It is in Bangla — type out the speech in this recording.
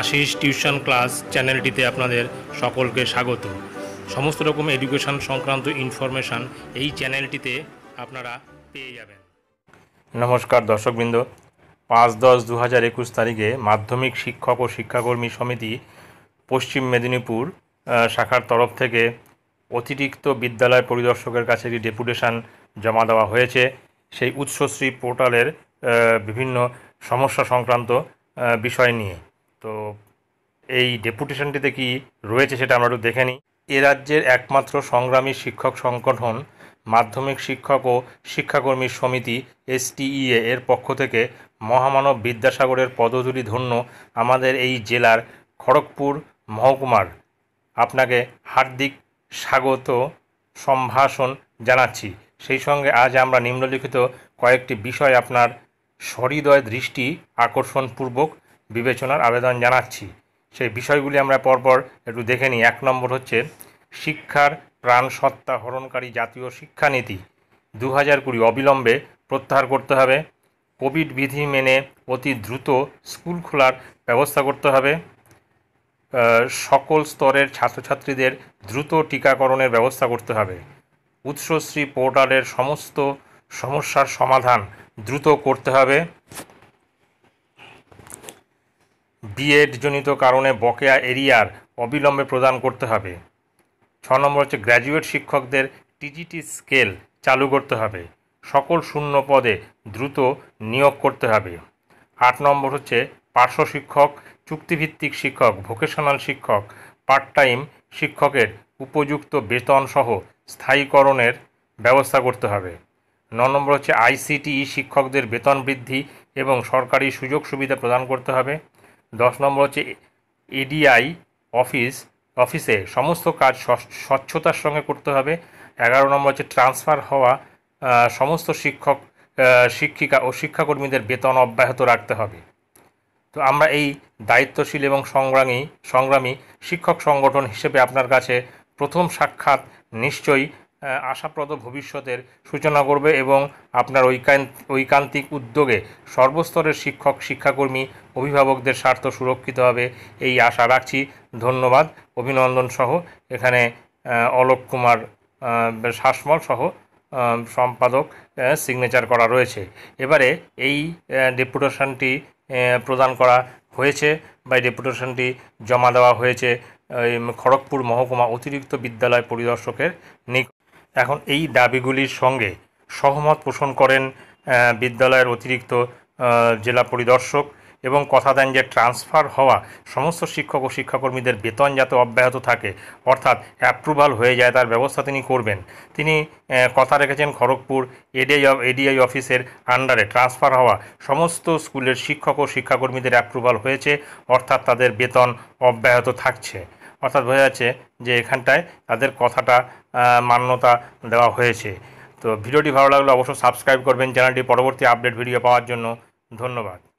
আশিস টিউশন ক্লাস চ্যানেলটিতে আপনাদের সকলকে স্বাগত সমস্ত রকম এডুকেশন সংক্রান্ত ইনফরমেশান এই চ্যানেলটিতে আপনারা পেয়ে যাবেন নমস্কার দর্শকবৃন্দ পাঁচ দশ দু হাজার একুশ তারিখে মাধ্যমিক শিক্ষক ও শিক্ষাকর্মী সমিতি পশ্চিম মেদিনীপুর শাখার তরফ থেকে অতিরিক্ত বিদ্যালয় পরিদর্শকের কাছে একটি ডেপুটেশান জমা দেওয়া হয়েছে সেই উৎসশ্রী পোর্টালের বিভিন্ন সমস্যা সংক্রান্ত বিষয় নিয়ে তো এই ডেপুটেশনটিতে কি রয়েছে সেটা আমরা একটু দেখে নিই এ রাজ্যের একমাত্র সংগ্রামী শিক্ষক সংগঠন মাধ্যমিক শিক্ষক ও শিক্ষাকর্মী সমিতি এসটিইএ এর পক্ষ থেকে মহামানব বিদ্যাসাগরের পদধূলি ধন্য আমাদের এই জেলার খড়গপুর মহকুমার আপনাকে হার্দিক স্বাগত সম্ভাষণ জানাচ্ছি সেই সঙ্গে আজ আমরা নিম্নলিখিত কয়েকটি বিষয় আপনার সহৃদয় দৃষ্টি আকর্ষণপূর্বক বিবেচনার আবেদন জানাচ্ছি সেই বিষয়গুলি আমরা পরপর একটু দেখে নিই এক নম্বর হচ্ছে শিক্ষার সত্তা হরণকারী জাতীয় শিক্ষানীতি দু হাজার কুড়ি অবিলম্বে প্রত্যাহার করতে হবে কোভিড বিধি মেনে অতি দ্রুত স্কুল খোলার ব্যবস্থা করতে হবে সকল স্তরের ছাত্রছাত্রীদের দ্রুত টিকাকরণের ব্যবস্থা করতে হবে উৎসশ্রী পোর্টালের সমস্ত সমস্যার সমাধান দ্রুত করতে হবে বিএড জনিত কারণে বকেয়া এরিয়ার অবিলম্বে প্রদান করতে হবে ছ নম্বর হচ্ছে গ্র্যাজুয়েট শিক্ষকদের টিজিটি স্কেল চালু করতে হবে সকল শূন্য পদে দ্রুত নিয়োগ করতে হবে আট নম্বর হচ্ছে পার্শ্ব শিক্ষক চুক্তিভিত্তিক শিক্ষক ভোকেশনাল শিক্ষক পার্ট টাইম শিক্ষকের উপযুক্ত বেতন সহ স্থায়ীকরণের ব্যবস্থা করতে হবে ন নম্বর হচ্ছে আইসিটিই শিক্ষকদের বেতন বৃদ্ধি এবং সরকারি সুযোগ সুবিধা প্রদান করতে হবে দশ নম্বর হচ্ছে এডিআই অফিস অফিসে সমস্ত কাজ স্বচ্ছতার সঙ্গে করতে হবে এগারো নম্বর হচ্ছে ট্রান্সফার হওয়া সমস্ত শিক্ষক শিক্ষিকা ও শিক্ষাকর্মীদের বেতন অব্যাহত রাখতে হবে তো আমরা এই দায়িত্বশীল এবং সংগ্রামী সংগ্রামী শিক্ষক সংগঠন হিসেবে আপনার কাছে প্রথম সাক্ষাৎ নিশ্চয়ই আশাপ্রদ ভবিষ্যতের সূচনা করবে এবং আপনার ঐকান্তিক উদ্যোগে সর্বস্তরের শিক্ষক শিক্ষাকর্মী অভিভাবকদের স্বার্থ সুরক্ষিত হবে এই আশা রাখছি ধন্যবাদ অভিনন্দন সহ এখানে অলোক কুমার শাসমল সহ সম্পাদক সিগনেচার করা রয়েছে এবারে এই ডেপুটেশনটি প্রদান করা হয়েছে বা ডেপুটেশনটি জমা দেওয়া হয়েছে খড়গপুর মহকুমা অতিরিক্ত বিদ্যালয় পরিদর্শকের নিকট এখন এই দাবিগুলির সঙ্গে সহমত পোষণ করেন বিদ্যালয়ের অতিরিক্ত জেলা পরিদর্শক এবং কথা দেন যে ট্রান্সফার হওয়া সমস্ত শিক্ষক ও শিক্ষাকর্মীদের বেতন যাতে অব্যাহত থাকে অর্থাৎ অ্যাপ্রুভাল হয়ে যায় তার ব্যবস্থা তিনি করবেন তিনি কথা রেখেছেন খড়গপুর এডিআই এডিআই অফিসের আন্ডারে ট্রান্সফার হওয়া সমস্ত স্কুলের শিক্ষক ও শিক্ষাকর্মীদের অ্যাপ্রুভাল হয়েছে অর্থাৎ তাদের বেতন অব্যাহত থাকছে অর্থাৎ বোঝা যাচ্ছে যে এখানটায় তাদের কথাটা মান্যতা দেওয়া হয়েছে তো ভিডিওটি ভালো লাগলে অবশ্যই সাবস্ক্রাইব করবেন চ্যানেলটি পরবর্তী আপডেট ভিডিও পাওয়ার জন্য ধন্যবাদ